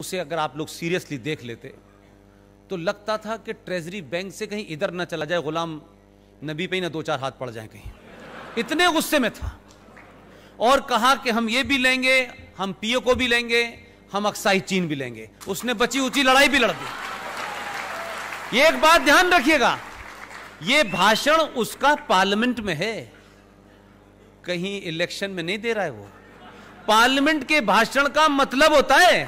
उसे अगर आप लोग सीरियसली देख लेते तो लगता था कि ट्रेजरी बैंक से कहीं इधर ना चला जाए गुलाम नबी पे ही ना दो चार हाथ पड़ जाए कहीं इतने गुस्से में था और कहा कि हम ये भी लेंगे हम पीओ को भी लेंगे हम अक्साई चीन भी लेंगे उसने बची ऊंची लड़ाई भी लड़ दी ये एक बात ध्यान रखिएगा ये भाषण उसका पार्लियामेंट में है कहीं इलेक्शन में नहीं दे रहा है वो पार्लियामेंट के भाषण का मतलब होता है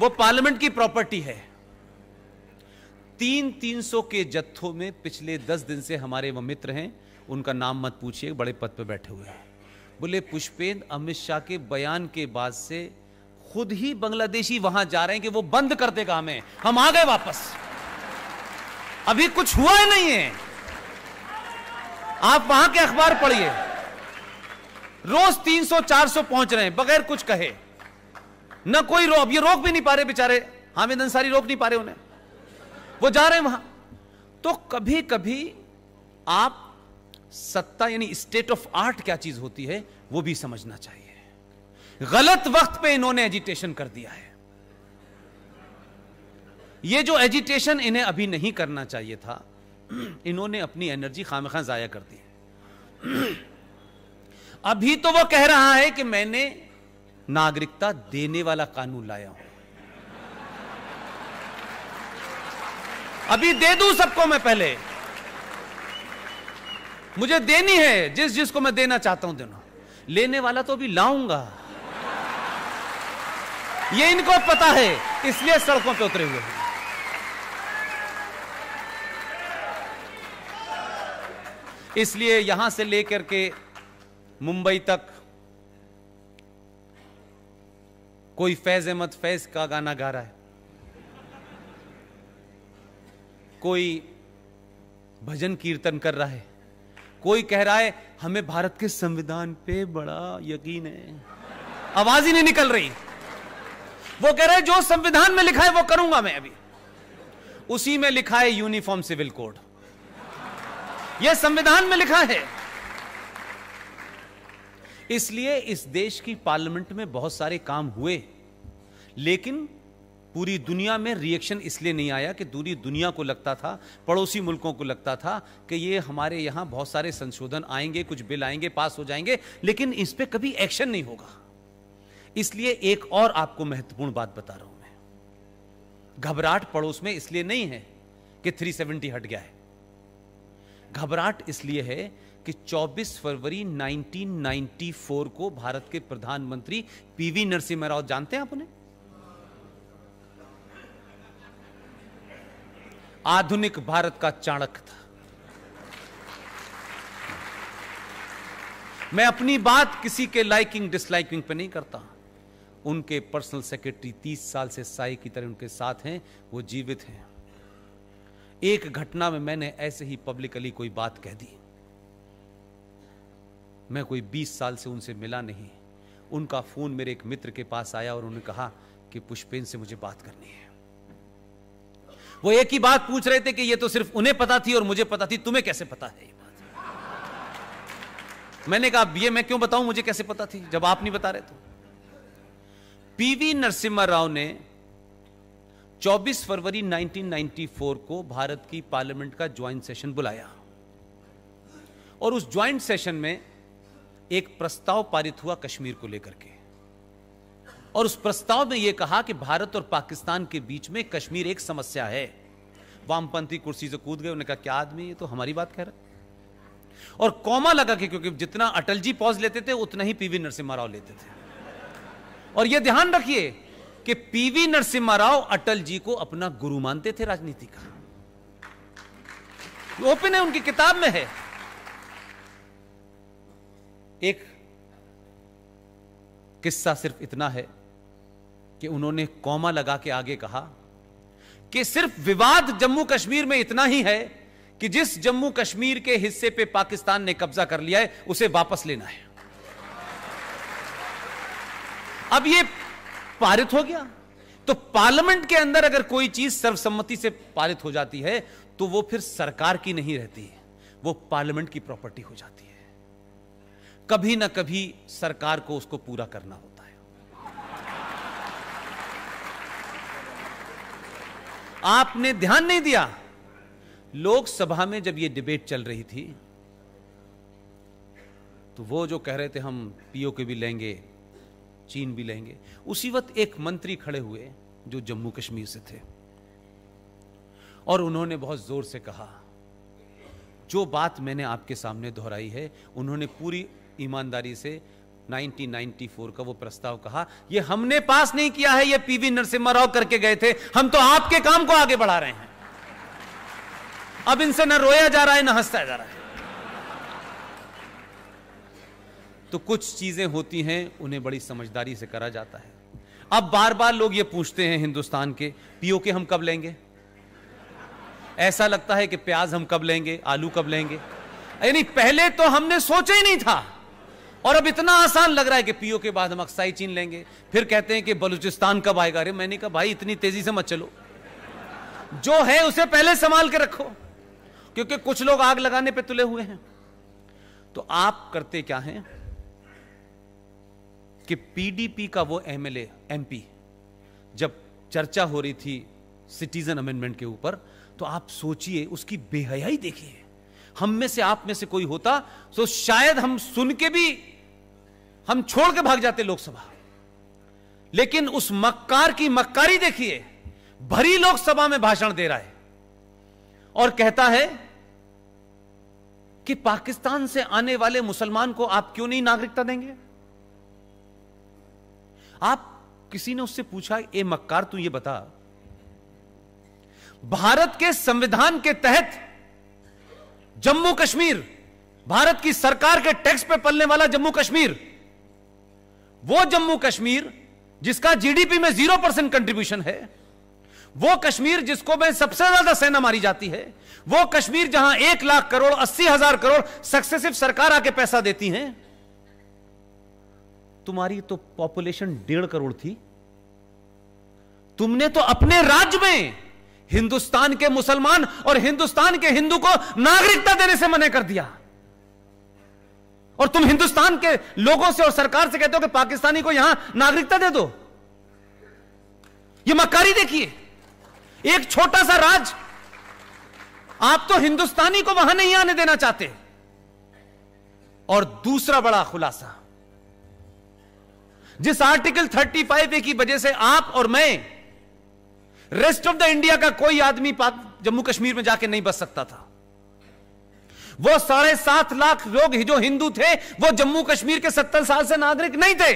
वो पार्लियामेंट की प्रॉपर्टी है तीन तीन सौ के जत्थों में पिछले दस दिन से हमारे वह मित्र हैं उनका नाम मत पूछिए बड़े पद पर बैठे हुए हैं बोले पुष्पेंद्र अमित शाह के बयान के बाद से खुद ही बांग्लादेशी वहां जा रहे हैं कि वो बंद कर देगा हमें हम आ गए वापस अभी कुछ हुआ है नहीं है आप वहां के अखबार पढ़िए रोज 300 400 पहुंच रहे हैं बगैर कुछ कहे ना कोई रोक ये रोक भी नहीं पा रहे बेचारे हामिद अंसारी रोक नहीं पा रहे उन्हें वो जा रहे हैं वहां तो कभी कभी आप सत्ता यानी स्टेट ऑफ आर्ट क्या चीज होती है वो भी समझना चाहिए गलत वक्त पे इन्होंने एजिटेशन कर दिया है ये जो एजिटेशन इन्हें अभी नहीं करना चाहिए था इन्होंने अपनी एनर्जी खाम खा जाया कर दी अभी तो वो कह रहा है कि मैंने नागरिकता देने वाला कानून लाया हूं अभी दे दू सबको मैं पहले मुझे देनी है जिस जिसको मैं देना चाहता हूं देना लेने वाला तो अभी लाऊंगा ये इनको पता है इसलिए सड़कों पे उतरे हुए हैं इसलिए यहां से लेकर के मुंबई तक कोई फैज अहमद फैज का गाना गा रहा है कोई भजन कीर्तन कर रहा है कोई कह रहा है हमें भारत के संविधान पे बड़ा यकीन है आवाज ही नहीं निकल रही वो कह रहे हैं जो संविधान में लिखा है वो करूंगा मैं अभी उसी में लिखा है यूनिफॉर्म सिविल कोड यह संविधान में लिखा है इसलिए इस देश की पार्लियामेंट में बहुत सारे काम हुए लेकिन पूरी दुनिया में रिएक्शन इसलिए नहीं आया कि पूरी दुनिया को लगता था पड़ोसी मुल्कों को लगता था कि ये हमारे यहां बहुत सारे संशोधन आएंगे कुछ बिल आएंगे पास हो जाएंगे लेकिन इस पर कभी एक्शन नहीं होगा इसलिए एक और आपको महत्वपूर्ण बात बता रहा हूं मैं घबराहट पड़ोस में इसलिए नहीं है कि 370 हट गया है घबराहट इसलिए है कि 24 फरवरी 1994 को भारत के प्रधानमंत्री पीवी नरसिम्हा राव जानते हैं आपने आधुनिक भारत का चाणक था मैं अपनी बात किसी के लाइकिंग डिसलाइकिंग पे नहीं करता उनके पर्सनल सेक्रेटरी तीस साल से साई की तरह उनके साथ हैं वो जीवित हैं एक घटना में मैंने ऐसे ही पब्लिकली कोई बात कह दी मैं कोई बीस साल से उनसे मिला नहीं उनका फ़ोन मेरे एक मित्र के पास आया और उन्होंने कहा कि पुष्पेन से मुझे बात करनी है वो एक ही बात पूछ रहे थे कि ये तो सिर्फ उन्हें पता थी और मुझे पता थी तुम्हें कैसे पता है ये बात मैंने कहा ये मैं क्यों बताऊं मुझे कैसे पता थी जब आप नहीं बता रहे तो पीवी नरसिम्हा राव ने 24 फरवरी 1994 को भारत की पार्लियामेंट का ज्वाइंट सेशन बुलाया और उस ज्वाइंट सेशन में एक प्रस्ताव पारित हुआ कश्मीर को लेकर के और उस प्रस्ताव में यह कहा कि भारत और पाकिस्तान के बीच में कश्मीर एक समस्या है वामपंथी कुर्सी से कूद गए उन्होंने कहा क्या आदमी ये तो हमारी बात कह रहा और कौमा लगा के क्योंकि जितना अटल जी पॉज लेते थे उतना ही पीवी नरसिम्हा राव लेते थे और यह ध्यान रखिए कि पीवी नरसिम्हा राव अटल जी को अपना गुरु मानते थे राजनीति का ओपन है उनकी किताब में है एक किस्सा सिर्फ इतना है कि उन्होंने कौमा लगा के आगे कहा कि सिर्फ विवाद जम्मू कश्मीर में इतना ही है कि जिस जम्मू कश्मीर के हिस्से पे पाकिस्तान ने कब्जा कर लिया है उसे वापस लेना है अब ये पारित हो गया तो पार्लियामेंट के अंदर अगर कोई चीज सर्वसम्मति से पारित हो जाती है तो वो फिर सरकार की नहीं रहती वो पार्लियामेंट की प्रॉपर्टी हो जाती है कभी ना कभी सरकार को उसको पूरा करना होता है आपने ध्यान नहीं दिया लोकसभा में जब ये डिबेट चल रही थी तो वो जो कह रहे थे हम पीओ के भी लेंगे चीन भी लेंगे उसी वक्त एक मंत्री खड़े हुए जो जम्मू कश्मीर से थे और उन्होंने बहुत जोर से कहा जो बात मैंने आपके सामने दोहराई है उन्होंने पूरी ईमानदारी से 1994 का वो प्रस्ताव कहा ये हमने पास नहीं किया है ये पीवी नरसिम्हा राव करके गए थे हम तो आपके काम को आगे बढ़ा रहे हैं अब इनसे न रोया जा रहा है न हंसता जा रहा है तो कुछ चीजें होती हैं उन्हें बड़ी समझदारी से करा जाता है अब बार बार लोग ये पूछते हैं हिंदुस्तान के पीओके हम कब लेंगे ऐसा लगता है कि प्याज हम कब लेंगे आलू कब लेंगे यानी पहले तो हमने सोचा ही नहीं था और अब इतना आसान लग रहा है कि पीओ के बाद हम अक्साई चीन लेंगे फिर कहते हैं कि बलूचिस्तान कब आएगा अरे मैंने कहा भाई इतनी तेजी से मत चलो जो है उसे पहले संभाल के रखो क्योंकि कुछ लोग आग लगाने पे तुले हुए हैं तो आप करते क्या हैं कि पीडीपी का वो एमएलए एमपी जब चर्चा हो रही थी सिटीजन अमेंडमेंट के ऊपर तो आप सोचिए उसकी बेहयाई देखिए हम में से आप में से कोई होता तो शायद हम सुन के भी हम छोड़ के भाग जाते लोकसभा लेकिन उस मक्कार की मक्कारी देखिए भरी लोकसभा में भाषण दे रहा है और कहता है कि पाकिस्तान से आने वाले मुसलमान को आप क्यों नहीं नागरिकता देंगे आप किसी ने उससे पूछा ए मक्कार तू ये बता भारत के संविधान के तहत जम्मू कश्मीर भारत की सरकार के टैक्स पे पलने वाला जम्मू कश्मीर वो जम्मू कश्मीर जिसका जीडीपी में जीरो परसेंट कंट्रीब्यूशन है वो कश्मीर जिसको में सबसे ज्यादा सेना मारी जाती है वो कश्मीर जहां एक लाख करोड़ अस्सी हजार करोड़ सक्सेसिव सरकार आके पैसा देती है तुम्हारी तो पॉपुलेशन डेढ़ करोड़ थी तुमने तो अपने राज्य में हिंदुस्तान के मुसलमान और हिंदुस्तान के हिंदू को नागरिकता देने से मना कर दिया और तुम हिंदुस्तान के लोगों से और सरकार से कहते हो कि पाकिस्तानी को यहां नागरिकता दे दो ये मकारी देखिए एक छोटा सा राज आप तो हिंदुस्तानी को वहां नहीं आने देना चाहते और दूसरा बड़ा खुलासा जिस आर्टिकल 35 ए की वजह से आप और मैं रेस्ट ऑफ द इंडिया का कोई आदमी जम्मू कश्मीर में जाके नहीं बस सकता था वो साढ़े सात लाख लोग जो हिंदू थे वो जम्मू कश्मीर के सत्तर साल से नागरिक नहीं थे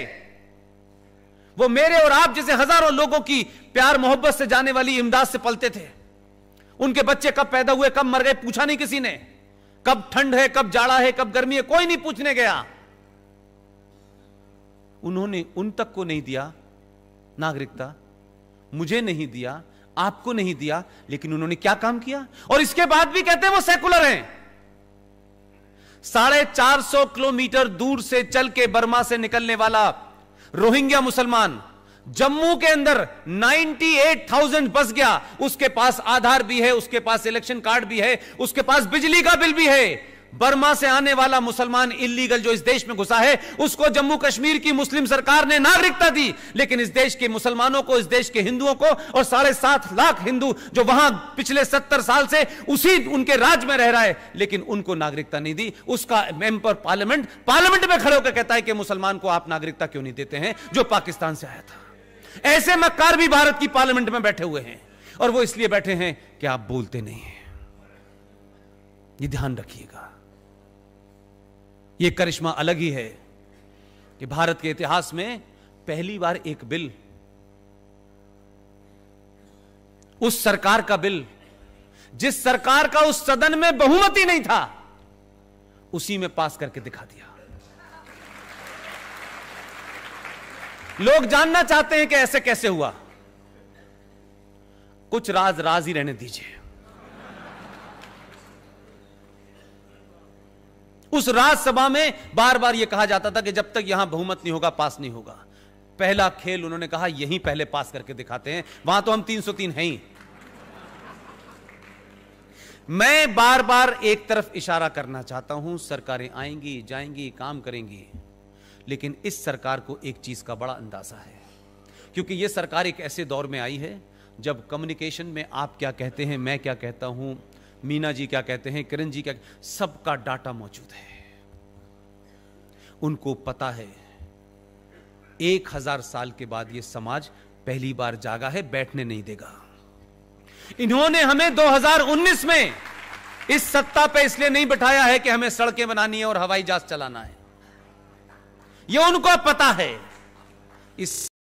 वो मेरे और आप जैसे हजारों लोगों की प्यार मोहब्बत से जाने वाली इमदाद से पलते थे उनके बच्चे कब पैदा हुए कब मर गए पूछा नहीं किसी ने कब ठंड है कब जाड़ा है कब गर्मी है कोई नहीं पूछने गया उन्होंने उन तक को नहीं दिया नागरिकता मुझे नहीं दिया आपको नहीं दिया लेकिन उन्होंने क्या काम किया और इसके बाद भी कहते हैं वो सेकुलर हैं साढ़े चार सौ किलोमीटर दूर से चल के बर्मा से निकलने वाला रोहिंग्या मुसलमान जम्मू के अंदर 98,000 बस गया उसके पास आधार भी है उसके पास इलेक्शन कार्ड भी है उसके पास बिजली का बिल भी है बर्मा से आने वाला मुसलमान इलीगल जो इस देश में घुसा है उसको जम्मू कश्मीर की मुस्लिम सरकार ने नागरिकता दी लेकिन इस देश के मुसलमानों को इस देश के हिंदुओं को और साढ़े सात लाख हिंदू जो वहां पिछले सत्तर साल से उसी उनके राज में रह रहा है लेकिन उनको नागरिकता नहीं दी उसका मेंबर पार्लियामेंट पार्लियामेंट में खड़े होकर कहता है कि मुसलमान को आप नागरिकता क्यों नहीं देते हैं जो पाकिस्तान से आया था ऐसे मक्कार भी भारत की पार्लियामेंट में बैठे हुए हैं और वो इसलिए बैठे हैं कि आप बोलते नहीं हैं ये ध्यान रखिएगा यह करिश्मा अलग ही है कि भारत के इतिहास में पहली बार एक बिल उस सरकार का बिल जिस सरकार का उस सदन में बहुमति नहीं था उसी में पास करके दिखा दिया लोग जानना चाहते हैं कि ऐसे कैसे हुआ कुछ राज राज ही रहने दीजिए उस राज्यसभा में बार बार यह कहा जाता था कि जब तक यहां बहुमत नहीं होगा पास नहीं होगा पहला खेल उन्होंने कहा यही पहले पास करके दिखाते हैं वहां तो हम 303 है ही मैं बार बार एक तरफ इशारा करना चाहता हूं सरकारें आएंगी जाएंगी काम करेंगी लेकिन इस सरकार को एक चीज का बड़ा अंदाजा है क्योंकि यह सरकार एक ऐसे दौर में आई है जब कम्युनिकेशन में आप क्या कहते हैं मैं क्या कहता हूं मीना जी क्या कहते हैं किरण जी क्या सबका डाटा मौजूद है उनको पता है एक हजार साल के बाद यह समाज पहली बार जागा है बैठने नहीं देगा इन्होंने हमें 2019 में इस सत्ता पे इसलिए नहीं बैठाया है कि हमें सड़कें बनानी है और हवाई जहाज चलाना है यह उनको पता है इस